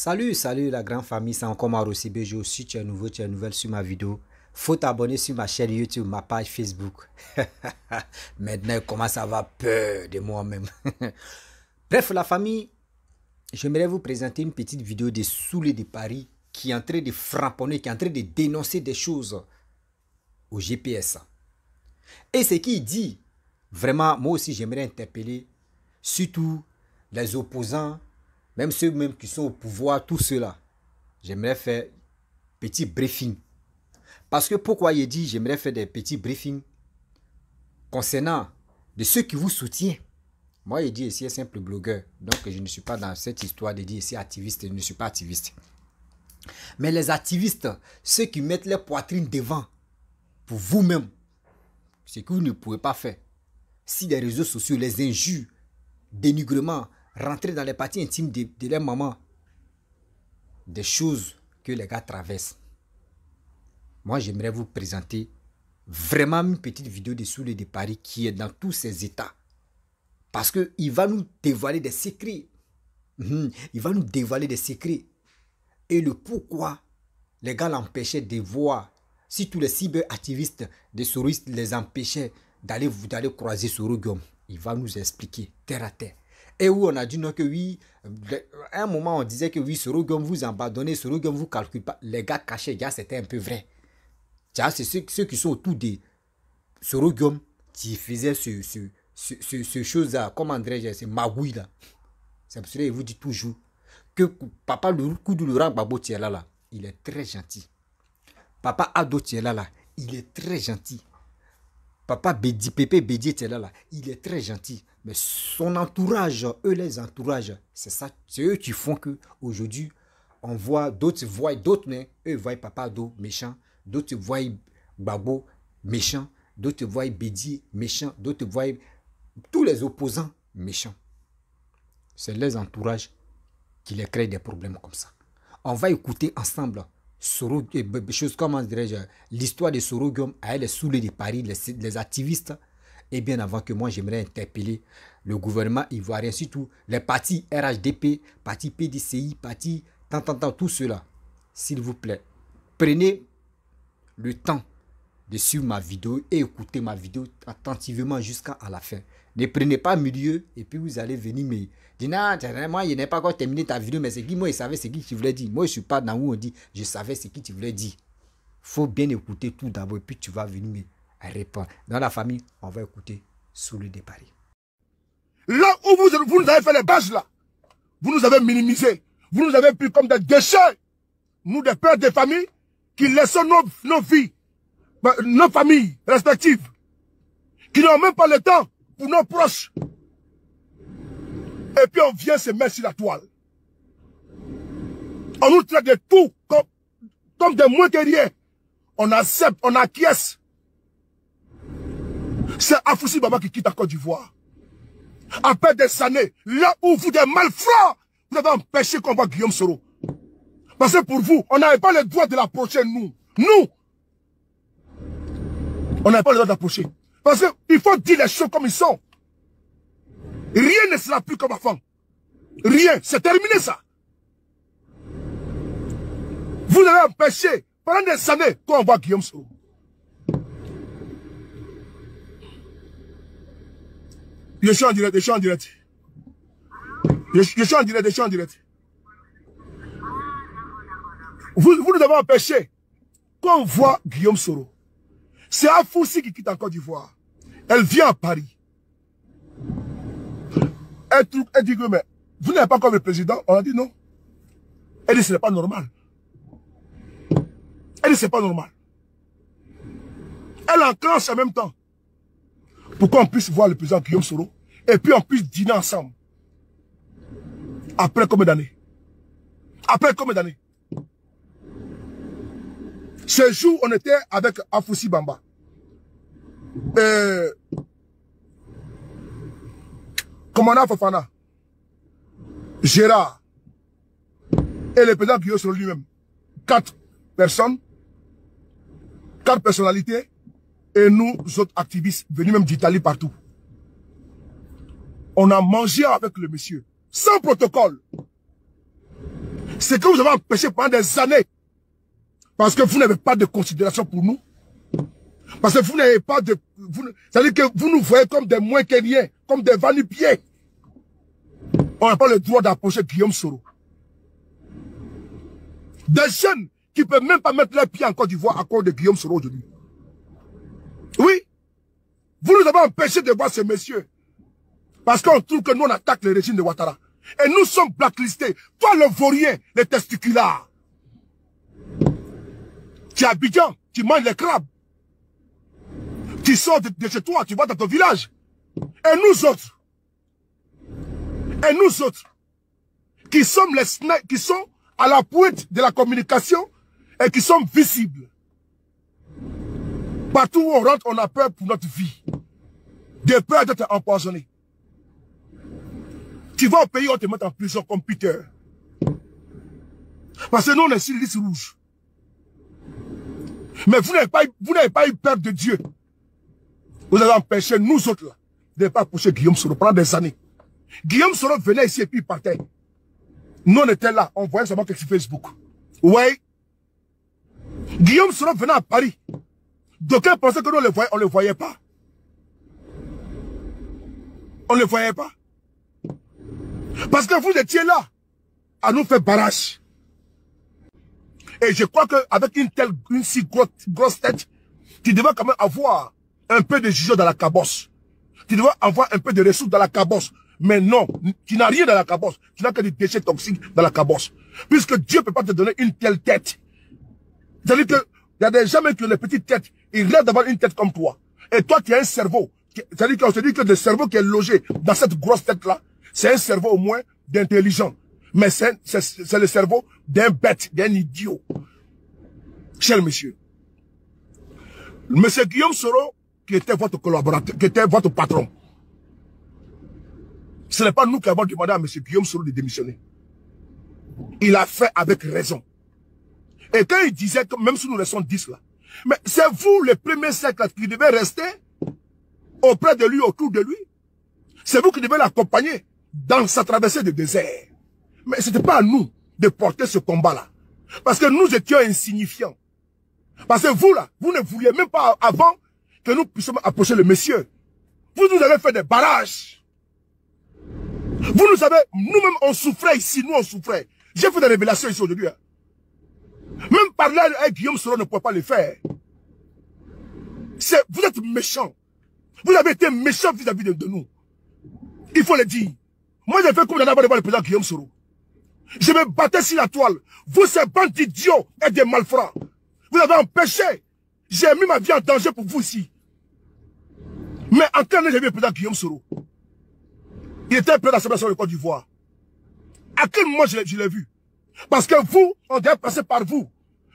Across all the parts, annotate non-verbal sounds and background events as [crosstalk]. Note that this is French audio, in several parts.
Salut, salut la grande famille, c'est encore Marossi Bejo. Si tu es nouveau, tu es nouvelle sur ma vidéo, faut t'abonner sur ma chaîne YouTube, ma page Facebook. [laughs] Maintenant, comment ça va peur de moi-même. [laughs] Bref, la famille, j'aimerais vous présenter une petite vidéo des saoulés de Paris qui est en train de framponner, qui est en train de dénoncer des choses au GPS. Et ce qu'il dit, vraiment, moi aussi, j'aimerais interpeller surtout les opposants même ceux qui sont au pouvoir, tous ceux-là, j'aimerais faire petit briefing. Parce que pourquoi il dit j'aimerais faire des petits briefings concernant de ceux qui vous soutiennent. Moi, il dit ici un simple blogueur, donc je ne suis pas dans cette histoire de dire ici activiste, je ne suis pas activiste. Mais les activistes, ceux qui mettent leur poitrine devant, pour vous-même, ce que vous ne pouvez pas faire. Si les réseaux sociaux, les injures, dénigrement, rentrer dans les parties intimes de, leur maman. Des choses que les gars traversent. Moi, j'aimerais vous présenter vraiment une petite vidéo de Soule de Paris qui est dans tous ses états. Parce qu'il va nous dévoiler des secrets. Mhm. Il va nous dévoiler des secrets. Et le pourquoi les gars l'empêchaient de voir. Si tous les cyberactivistes des souristes les empêchaient d'aller croiser Soro il va nous expliquer terre à terre et où on a dit non que oui, à un moment on disait que oui, Guillaume, vous abandonnez, Guillaume, vous calcule pas. Les gars cachés, gars, c'était un peu vrai. c'est ceux, qui sont autour de Guillaume qui faisaient ce, ce, ce, chose-là, comment dirais-je, c'est magouille là. C'est pour cela vous dit toujours que papa le coup de Laurent il est très gentil. Papa Ado là, là, il est très gentil. Papa Bédi, Pépé là, là, il est très gentil. Mais son entourage, eux les entourages, c'est ça, c'est eux qui font que aujourd'hui on voit d'autres voient d'autres, mais eux voient Papa méchant, d'autres voient Babo méchant, d'autres voient Bédi méchant, d'autres voient tous les opposants méchants. C'est les entourages qui les créent des problèmes comme ça. On va écouter ensemble euh, choses je l'histoire de Sorogium, elle les sous de Paris, les activistes et bien avant que moi, j'aimerais interpeller le gouvernement ivoirien, surtout les partis RHDP, parti PDCI, parti tant, tant, tant, tout cela. S'il vous plaît, prenez le temps de suivre ma vidéo et écouter ma vidéo attentivement jusqu'à la fin. Ne prenez pas milieu et puis vous allez venir me dire non, moi je n'ai pas encore terminé ta vidéo, mais c'est qui moi je savais ce que tu voulais dire. Moi je suis pas dans où on dit je savais ce que tu voulais dire. Faut bien écouter tout d'abord et puis tu vas venir me répond. Dans la famille, on va écouter celui de Paris. Là où vous, vous nous avez fait les bâches, là, vous nous avez minimisé. Vous nous avez pris comme des déchets. Nous, des pères de famille, qui laissons nos, nos vies, bah, nos familles respectives, qui n'ont même pas le temps pour nos proches. Et puis on vient se mettre sur la toile. On nous traite de tout comme, comme des moins que rien. On accepte, on acquiesce. C'est Afoussi Baba qui quitte la Côte d'Ivoire. Après des années, là où vous, des malfrats, vous avez empêché qu'on voit Guillaume Soro. Parce que pour vous, on n'avait pas le droit de l'approcher, nous. Nous On n'avait pas le droit d'approcher. Parce qu'il faut dire les choses comme ils sont. Rien ne sera plus comme avant. Rien. C'est terminé, ça. Vous avez empêché, pendant des années, qu'on voit Guillaume Soro. Je suis en direct, je suis en direct. Je, suis en direct, je suis en direct. Vous, nous avez empêché qu'on voit Guillaume Soro. C'est Afoussi qui quitte en Côte d'Ivoire. Elle vient à Paris. Elle, elle dit que, mais, vous n'êtes pas comme le président. On a dit non. Elle dit, ce n'est pas normal. Elle dit, ce n'est pas normal. Elle enclenche en même temps. Pour qu'on puisse voir le président Guillaume Soro et puis on puisse dîner ensemble. Après combien d'années Après combien d'années Ce jour, on était avec Afoussi Bamba. Euh, commandant Fofana, Gérard et le président Guillaume sur lui-même. Quatre personnes, quatre personnalités et nous autres activistes venus même d'Italie partout on a mangé avec le monsieur, sans protocole. C'est que vous avez empêché pendant des années. Parce que vous n'avez pas de considération pour nous. Parce que vous n'avez pas de... C'est-à-dire que vous nous voyez comme des moins que rien, comme des vanipiers. On n'a pas le droit d'approcher Guillaume Soro. Des jeunes qui ne peuvent même pas mettre leurs pieds en Côte d'Ivoire à cause de Guillaume Soro aujourd'hui. Oui. Vous nous avez empêché de voir ce monsieur. Parce qu'on trouve que nous, on attaque le régime de Ouattara. Et nous sommes blacklistés. Toi, le vaurien, les testiculaires. Tu es Abidjan, tu manges les crabes. Tu sors de, chez toi, tu vas dans ton village. Et nous autres, et nous autres, qui sommes les qui sont à la pointe de la communication et qui sommes visibles. Partout où on rentre, on a peur pour notre vie. De peur d'être empoisonné. Tu vas au pays, on te met en prison comme Peter. Parce que nous, on est sur liste rouge. Mais vous n'avez pas, vous pas eu peur de Dieu. Vous avez empêché nous autres là, de ne pas approcher Guillaume Soro pendant des années. Guillaume Soro venait ici et puis il partait. Nous, on était là, on voyait seulement que chose Facebook. Oui. Guillaume Soro venait à Paris. D'aucuns pensaient que nous, on le voyait, on le voyait pas. On le voyait pas. Parce que vous étiez là à nous faire barrage. Et je crois qu'avec une telle, une si grosse, tête, tu devrais quand même avoir un peu de jugement dans la cabosse. Tu devrais avoir un peu de ressources dans la cabosse. Mais non, tu n'as rien dans la cabosse. Tu n'as que des déchets toxiques dans la cabosse. Puisque Dieu ne peut pas te donner une telle tête. C'est-à-dire que il y a des gens qui ont des petites têtes. Ils rêvent d'avoir une tête comme toi. Et toi, tu as un cerveau. C'est-à-dire qu'on se dit que le cerveau qui est logé dans cette grosse tête-là, c'est un cerveau au moins d'intelligent. Mais c'est le cerveau d'un bête, d'un idiot. Cher monsieur. Monsieur Guillaume Soro, qui était votre collaborateur, qui était votre patron. Ce n'est pas nous qui avons demandé à monsieur Guillaume Soro de démissionner. Il a fait avec raison. Et quand il disait que même si nous restons 10 là, mais c'est vous le premier cercle qui devez rester auprès de lui, autour de lui. C'est vous qui devez l'accompagner dans sa traversée de désert. Mais c'était pas à nous de porter ce combat-là. Parce que nous étions insignifiants. Parce que vous, là, vous ne vouliez même pas avant que nous puissions approcher le monsieur. Vous nous avez fait des barrages. Vous nous avez, nous-mêmes, on souffrait ici, nous, on souffrait. J'ai fait des révélations ici aujourd'hui. Hein. Même parler avec Guillaume Soro ne pourrait pas le faire. Vous êtes méchants. Vous avez été méchants vis-à-vis de nous. Il faut le dire. Moi, j'ai fait comme d'abord devant le président Guillaume Soro. Je me battais sur la toile. Vous, ces bandes d'idiots et des malfrats. Vous avez empêché. J'ai mis ma vie en danger pour vous aussi. Mais en quel j'ai vu le président Guillaume Soro. Il était à de mettre sur le Côte d'Ivoire. À quel moment je l'ai vu Parce que vous, on devait passer par vous.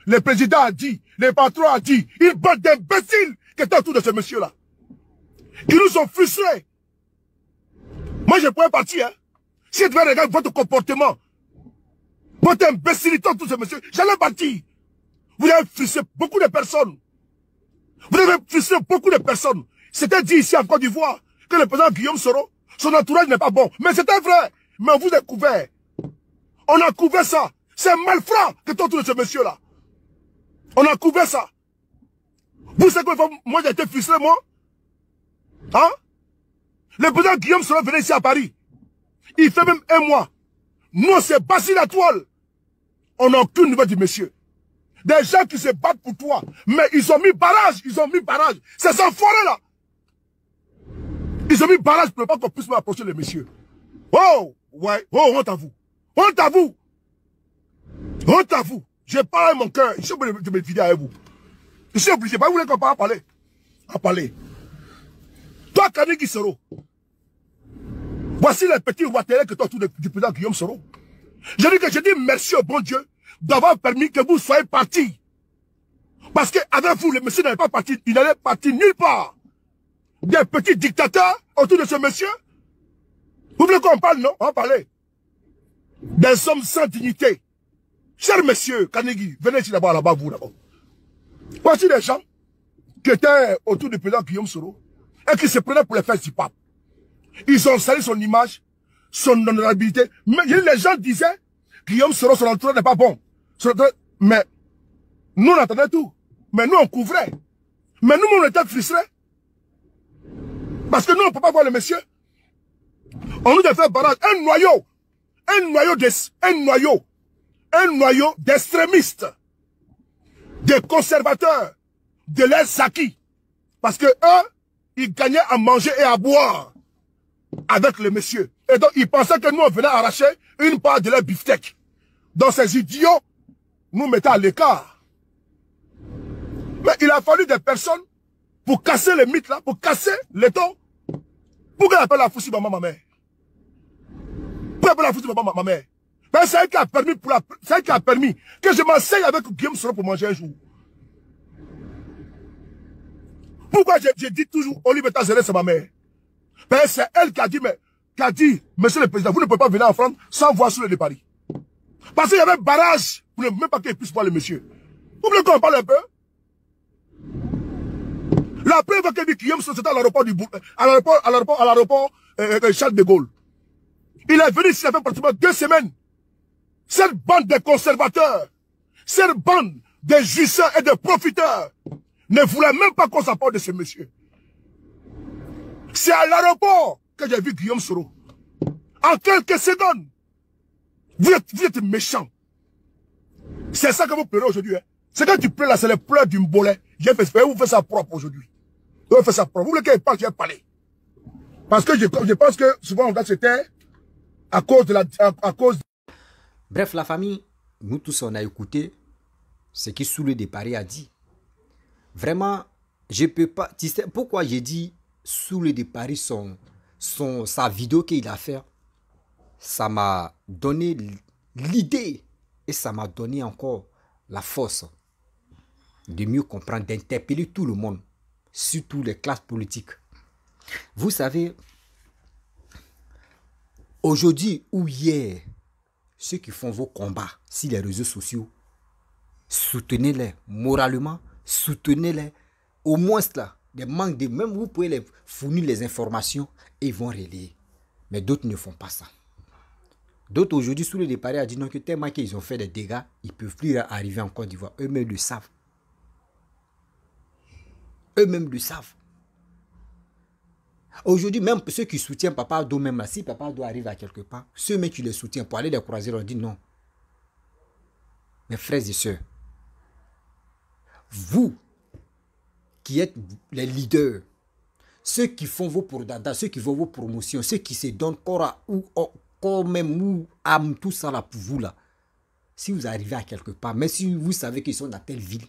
Le président a dit, le patron a dit, une bande d'imbéciles qui était autour de ce monsieur-là. Ils nous ont frustrés. Moi, je pourrais partir, hein. Si je devais regarder votre comportement, votre imbécilité, tous ces messieurs, j'allais partir. Vous avez frustré beaucoup de personnes. Vous avez frustré beaucoup de personnes. C'était dit ici en Côte d'Ivoire que le président Guillaume Soro, son entourage n'est pas bon. Mais c'était vrai. Mais on vous a couvert. On a couvert ça. C'est malfrat que tout ce monsieur-là. On a couvert ça. Vous savez quoi, moi j'ai été frustré, moi Hein Le président Guillaume Soro venait ici à Paris. Il fait même un mois. Non, c'est passé la toile. On n'a aucune nouvelle du monsieur. Des gens qui se battent pour toi. Mais ils ont mis barrage. Ils ont mis barrage. C'est sans forêt là. Ils ont mis barrage pour pas qu'on puisse m'approcher des messieurs. Oh, ouais. Oh, honte à vous. Honte à vous. Honte à vous. J'ai parlé mon cœur. Je suis obligé de me vider avec vous. Je suis obligé. Pas vous voulez qu'on parle à parler. À parler. Toi, Kani sera. Voici les petits Ouattara que tu autour du président Guillaume Soro. Je dis que je dis merci au bon Dieu d'avoir permis que vous soyez partis. Parce qu'avec vous, le monsieur n'allait pas partir, il n'allait partir nulle part. Des petits dictateurs autour de ce monsieur. Vous voulez qu'on parle, non On va parler. Des hommes sans dignité. Cher monsieur Kanegi, venez ici d'abord, là-bas, vous d'abord. Voici des gens qui étaient autour du président Guillaume Soro et qui se prenaient pour les fesses du pape. Ils ont sali son image, son honorabilité. Mais les gens disaient, Guillaume Soro, son entourage n'est pas bon. Mais nous, on entendait tout. Mais nous, on couvrait. Mais nous, on était frustrés. Parce que nous, on ne peut pas voir les messieurs. On nous a fait barrage. Un noyau. Un noyau des. un noyau. Un noyau d'extrémistes. Des conservateurs. De les acquis. Parce que eux, ils gagnaient à manger et à boire avec le monsieur. Et donc, ils pensaient que nous, on venait arracher une part de leur biftec. Donc, ces idiots nous mettaient à l'écart. Mais il a fallu des personnes pour casser les mythes là, pour casser les temps pourquoi qu'elle appelle la ma maman, ma mère. Pour pas la foussi maman, ma mère. Mais c'est elle qui a permis, pour la, qui a permis que je m'enseigne avec Guillaume Soro pour manger un jour. Pourquoi je, je dis toujours, Olivier Tazeré, c'est ma mère ben, c'est elle qui a dit, mais, qui a dit, monsieur le président, vous ne pouvez pas venir en France sans voir sur le de Paris. Parce qu'il y avait un barrage pour ne même pas qu'ils puisse voir le monsieur. Vous voulez qu'on parle un peu? La preuve que dit Guillaume c'était à l'aéroport du euh, à l'aéroport, à l'aéroport, à euh, euh, Charles de Gaulle. Il est venu ici, il y avait pratiquement deux semaines. Cette bande de conservateurs, cette bande de juisseurs et de profiteurs ne voulait même pas qu'on s'apporte de ce monsieur. C'est à l'aéroport que j'ai vu Guillaume Soro. En quelques secondes, vous êtes, méchants. méchant. C'est ça que vous pleurez aujourd'hui. Hein. C'est quand tu pleures là, c'est les pleurs d'une bolet. J'ai fait, vous faites ça propre aujourd'hui. Vous faites ça propre. Vous voulez qu'elle parle, vais parler. Parce que je, pense que souvent, on c'était à cause de la... À, cause... Bref, la famille, nous tous, on a écouté ce qui sous de Paris a dit. Vraiment, je peux pas... Tu sais pourquoi j'ai dit sous de Paris son, sa vidéo qu'il a fait. Ça m'a donné l'idée et ça m'a donné encore la force de mieux comprendre, d'interpeller tout le monde, surtout les classes politiques. Vous savez, aujourd'hui ou hier, ceux qui font vos combats sur les réseaux sociaux, soutenez-les moralement, soutenez-les au moins cela des manques de... Même vous pouvez les fournir les informations et ils vont relayer. Mais d'autres ne font pas ça. D'autres aujourd'hui, sous le départ, a dit non que tellement qu'ils ont fait des dégâts, ils peuvent plus arriver en Côte d'Ivoire. Eux-mêmes le savent. Eux-mêmes le savent. Aujourd'hui, même ceux qui soutiennent Papa Ado, même là, si Papa doit arriver à quelque part, ceux mêmes qui le soutiennent pour aller les croiser, leur dit non. Mes frères et sœurs, vous, qui êtes les leaders, ceux qui font vos ceux qui font vos promotions, ceux qui se donnent corps ou oh, corps même ou âme, tout ça là pour vous là. Si vous arrivez à quelque part, mais si vous savez qu'ils sont dans telle ville,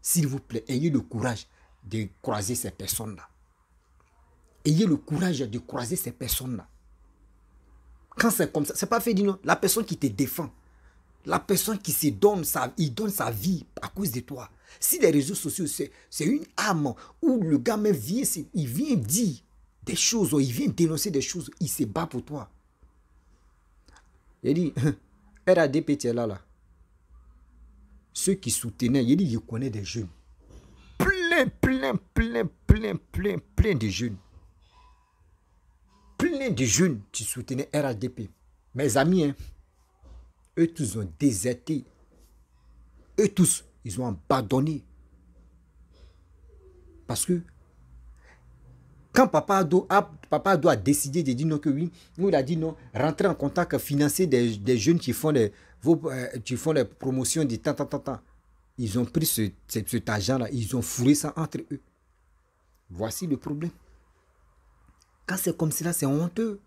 s'il vous plaît, ayez le courage de croiser ces personnes-là. Ayez le courage de croiser ces personnes-là. Quand c'est comme ça, c'est pas fait, non. La personne qui te défend, la personne qui se donne sa, il donne sa vie à cause de toi. Si les réseaux sociaux, c'est une âme où le gamin vient, il vient dire des choses, il vient dénoncer des choses, il se bat pour toi. Il dit, [laughs] RADP, tu là, là. Ceux qui soutenaient, il dit, je connais des jeunes. Plein, plein, plein, plein, plein, plein de jeunes. Plein de jeunes qui soutenaient RADP. Mes amis, hein. Eux tous ont déserté. Eux tous, ils ont abandonné. Parce que quand Papa a, décidé de dire non que oui, nous il a dit non, rentrer en contact, financer des, jeunes qui font les, euh, font promotions dit tant, Ils ont pris ce, cet, cet argent-là, ils ont fourré ça entre eux. Voici le problème. Quand c'est comme cela, c'est honteux.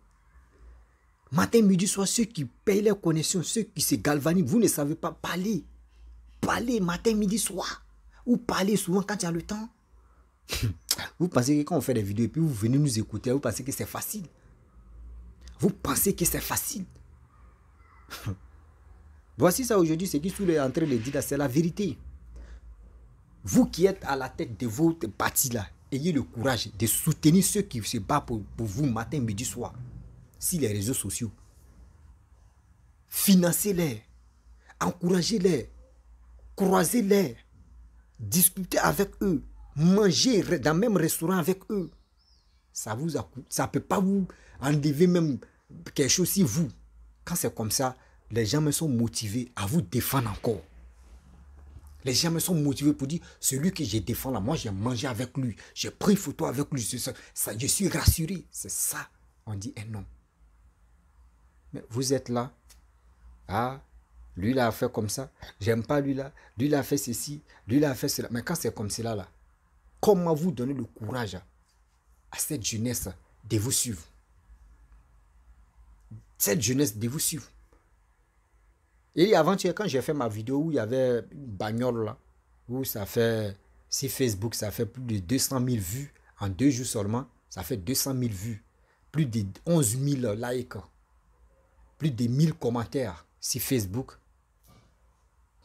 Matin, midi, soir, ceux qui payent leurs connexions, ceux qui se galvanisent, vous ne savez pas parler. Parler matin, midi, soir. Ou parler souvent quand il y a le temps. [laughs] vous pensez que quand on fait des vidéos et puis vous venez nous écouter, vous pensez que c'est facile. Vous pensez que c'est facile. [laughs] Voici ça aujourd'hui, ce qui sous les en train de dire, c'est la vérité. Vous qui êtes à la tête de votre parti là, ayez le courage de soutenir ceux qui se battent pour vous matin, midi, soir. Si les réseaux sociaux. Financez-les, encouragez-les, croisez-les, discutez avec eux, manger dans le même restaurant avec eux. Ça vous ça peut pas vous enlever même quelque chose si vous. Quand c'est comme ça, les gens me sont motivés à vous défendre encore. Les gens me sont motivés pour dire celui que je défends là, moi j'ai mangé avec lui, j'ai pris photo avec lui, je suis rassuré. C'est ça, on dit un homme. Mais vous êtes là. Ah, lui, il a fait comme ça. J'aime pas lui, là. Lui, il a fait ceci. Lui, il a fait cela. Mais quand c'est comme cela, là, comment vous donner le courage à cette jeunesse de vous suivre Cette jeunesse de vous suivre. Et avant-hier, quand j'ai fait ma vidéo où il y avait une bagnole, là, où ça fait, si Facebook, ça fait plus de 200 000 vues en deux jours seulement, ça fait 200 000 vues, plus de 11 000 likes plus de 1000 commentaires sur Facebook.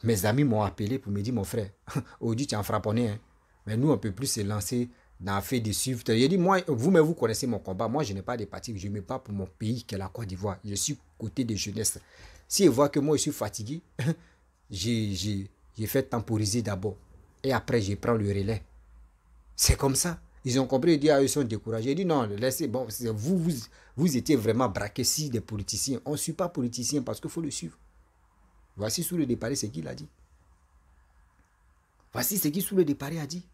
Mes amis m'ont appelé pour me dire, mon frère, aujourd'hui [laughs] tu en frapponné, hein. mais nous on ne peut plus se lancer dans le fait de suivre. J'ai dit, moi, vous, mais vous connaissez mon combat. Moi, je n'ai pas de parti. Je me pas pour mon pays, qui est la Côte d'Ivoire. Je suis côté des jeunesse. Si ils voient que moi, je suis fatigué, [laughs] j'ai fait temporiser d'abord. Et après, je prends le relais. C'est comme ça. Ils ont compris, ils disent, ah, ils sont découragés. Ils disent, non, laissez, bon, vous, vous, étiez vraiment braqués si des politiciens. On ne suit pas politicien parce qu'il faut le suivre. Voici sous le départ ce qu'il a dit. Voici ce qui sous le départ a dit.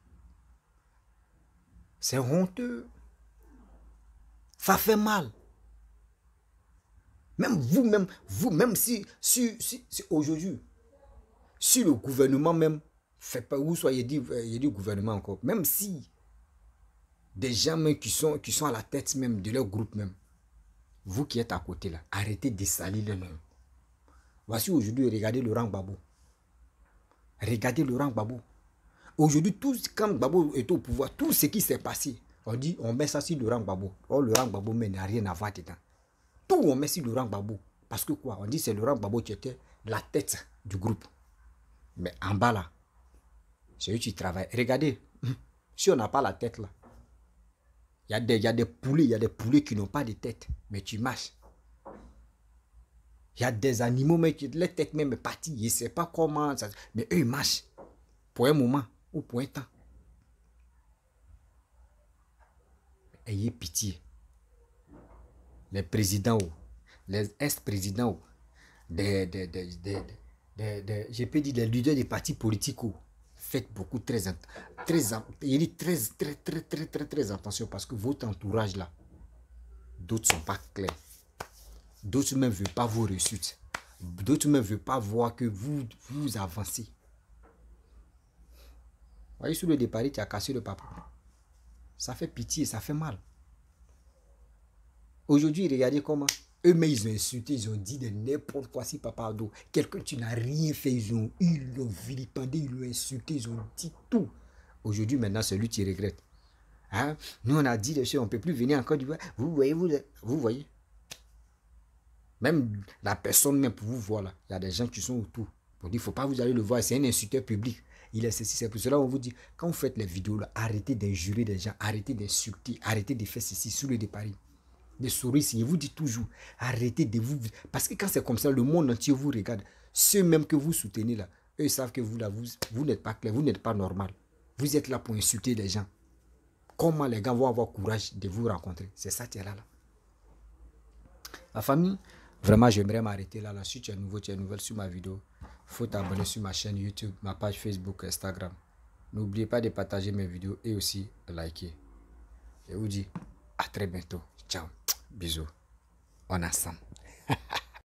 C'est honteux. Ça fait mal. Même vous-même, vous-même, si, aujourd'hui, si le gouvernement même fait pas, vous soyez dit, euh, il dit gouvernement encore, même si des gens qui sont, qui sont à la tête même de leur groupe même. Vous qui êtes à côté là, arrêtez de salir le nom. Voici aujourd'hui, regardez Laurent Babou. Regardez Laurent Babou. Aujourd'hui, tout quand Babou est au pouvoir, tout ce qui s'est passé, on dit, on met ça sur Laurent Babou, Oh, Laurent n'y n'a rien à voir dedans. Tout, on met sur Laurent Babou. Parce que quoi On dit, c'est Laurent Babou qui était la tête du groupe. Mais en bas là, c'est qui travaille, Regardez, [laughs] si on n'a pas la tête là, il y, a des, poulets, il y a des poulets qui n'ont pas de tête, mais tu marches. Il y a des animaux, mais les têtes même est parties, ils ne savent pas comment. mais eux, ils marchent pour un moment ou pour un temps. Ayez pitié. Les présidents, oh, les ex-présidents, oh, des, des, je peux dire les leaders des partis politiques, oh, faites beaucoup très, très, très, très, très, très, très, très attention parce que votre entourage là, d'autres sont pas clairs. D'autres même ne veulent pas vos réussites. D'autres même ne veulent pas voir que vous, vous avancez. Voyez, sur le départ, tu as cassé le papa. Ça fait pitié, ça fait mal. Aujourd'hui, regardez comment eux-mêmes, ils ont insulté, ils ont dit de n'importe quoi. Si papa Quelque quelqu'un, tu n'as rien fait, ils l'ont ils l'ont vilipendé, ils l'ont insulté, ils ont dit tout. Aujourd'hui, maintenant, celui lui qui regrette. Hein? Nous, on a dit on ne peut plus venir encore du Vous voyez, vous, voyez. Même la personne, même pour vous voir il y a des gens qui sont autour. Pour il ne faut pas vous aller le voir, c'est un insulteur public. Il est ceci, c'est pour cela on vous dit, quand vous faites les vidéos arrêtez d'injurer des gens, arrêtez d'insulter, arrêtez de faire ceci, sous le de Paris de sourire. Je vous dit toujours, arrêtez de vous. Parce que quand c'est comme ça, le monde entier vous regarde. Ceux même que vous soutenez là, eux savent que vous là, vous, n'êtes pas clair, vous n'êtes pas normal. Vous êtes là pour insulter les gens. Comment les gars vont avoir courage de vous rencontrer C'est ça, qui est là, là. La famille, vraiment, j'aimerais m'arrêter là, Si tu es nouveau, tu es nouvelle sur ma vidéo, faut t'abonner sur ma chaîne YouTube, ma page Facebook, Instagram. N'oubliez pas de partager mes vidéos et aussi liker. Je vous dis à très bientôt. Ciao. Bisous. On a [laughs]